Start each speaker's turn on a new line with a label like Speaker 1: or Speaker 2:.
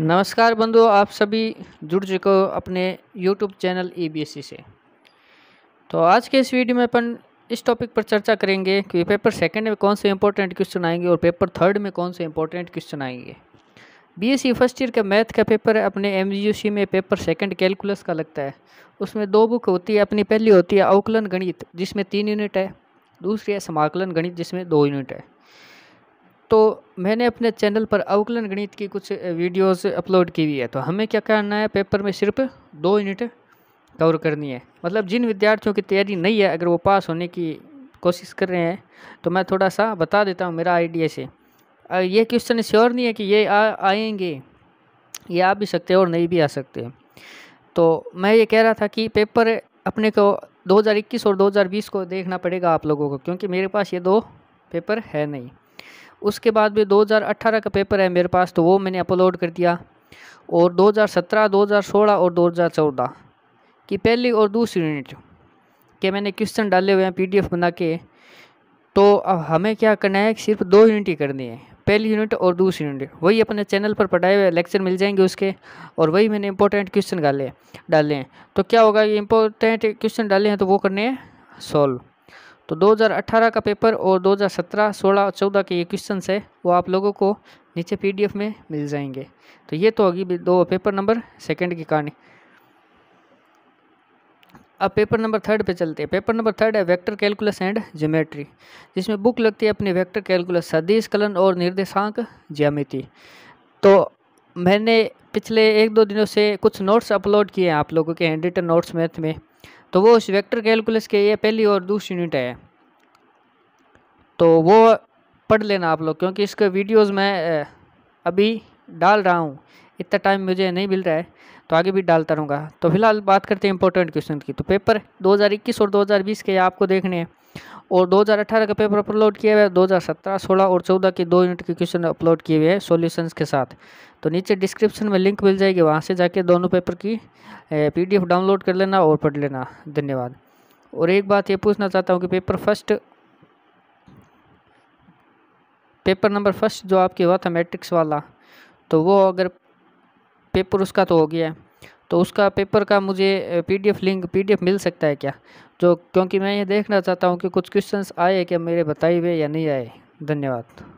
Speaker 1: नमस्कार बंधुओं आप सभी जुड़ चुके हो अपने यूट्यूब चैनल सी से तो आज के इस वीडियो में अपन इस टॉपिक पर चर्चा करेंगे कि पेपर सेकंड में कौन से इंपॉर्टेंट क्वेश्चन आएंगे और पेपर थर्ड में कौन से इंपॉर्टेंट क्वेश्चन आएंगे सी फर्स्ट ईयर का मैथ का पेपर अपने सी में पेपर सेकंड कैलकुलस का लगता है उसमें दो बुक होती है अपनी पहली होती है अवकलन गणित जिसमें तीन यूनिट है दूसरी है समाकलन गणित जिसमें दो यूनिट है तो मैंने अपने चैनल पर अवकलन गणित की कुछ वीडियोस अपलोड की हुई है तो हमें क्या करना है पेपर में सिर्फ दो यूनिट कवर करनी है मतलब जिन विद्यार्थियों की तैयारी नहीं है अगर वो पास होने की कोशिश कर रहे हैं तो मैं थोड़ा सा बता देता हूँ मेरा आइडिया से ये क्वेश्चन श्योर नहीं है कि ये आ, आएंगे ये आ भी सकते हैं और नहीं भी आ सकते हैं तो मैं ये कह रहा था कि पेपर अपने को 2021 और 2020 को देखना पड़ेगा आप लोगों को क्योंकि मेरे पास ये दो पेपर है नहीं उसके बाद भी 2018 का पेपर है मेरे पास तो वो मैंने अपलोड कर दिया और 2017 2016 और 2014 की पहली और दूसरी यूनिट के मैंने क्वेश्चन डाले हुए हैं पीडीएफ बना के तो अब हमें क्या करना है सिर्फ दो यूनिट ही करनी है पहली यूनिट और दूसरी यूनिट वही अपने चैनल पर पढ़ाए हुए लेक्चर मिल जाएंगे उसके और वही मैंने इंपॉर्टेंट क्वेश्चन डाले डाले हैं तो क्या होगा कि इंपॉर्टेंट क्वेश्चन डाले हैं तो वो करने हैं सॉल्व तो 2018 का पेपर और 2017, 16 और 14 के ये क्वेश्चन है वो आप लोगों को नीचे पीडीएफ में मिल जाएंगे तो ये तो होगी दो पेपर नंबर सेकंड की कहानी अब पेपर नंबर थर्ड पे चलते हैं पेपर नंबर थर्ड है वेक्टर कैलकुलस एंड ज्योमेट्री जिसमें बुक लगती है अपनी वेक्टर कैलकुलस सदीश कलन और निर्देशांक ज्यामिति तो मैंने पिछले एक दो दिनों से कुछ नोट्स अपलोड किए हैं आप लोगों के हैंड रिटन नोट्स मैथ में तो वो उस वेक्टर कैलकुलस के ये पहली और दूसरी यूनिट है तो वो पढ़ लेना आप लोग क्योंकि इसके वीडियोस मैं अभी डाल रहा हूँ इतना टाइम मुझे नहीं मिल रहा है तो आगे भी डालता रहूँगा तो फिलहाल बात करते हैं इंपॉर्टेंट क्वेश्चन की तो पेपर 2021 और 2020 के आपको देखने हैं और 2018 का पेपर अपलोड किया हुआ है 2017, 16 और 14 के दो यूनिट के क्वेश्चन अपलोड किए हुए हैं सॉल्यूशंस के साथ तो नीचे डिस्क्रिप्शन में लिंक मिल जाएगी वहाँ से जाके दोनों पेपर की पीडीएफ डाउनलोड कर लेना और पढ़ लेना धन्यवाद और एक बात ये पूछना चाहता हूँ कि paper first paper number first जो आपके हुआ था मैट्रिक्स वाला तो वो अगर पेपर उसका तो हो गया है तो उसका पेपर का मुझे पीडीएफ लिंक पीडीएफ मिल सकता है क्या जो क्योंकि मैं ये देखना चाहता हूँ कि कुछ क्वेश्चंस आए क्या मेरे बताए हुए या नहीं आए धन्यवाद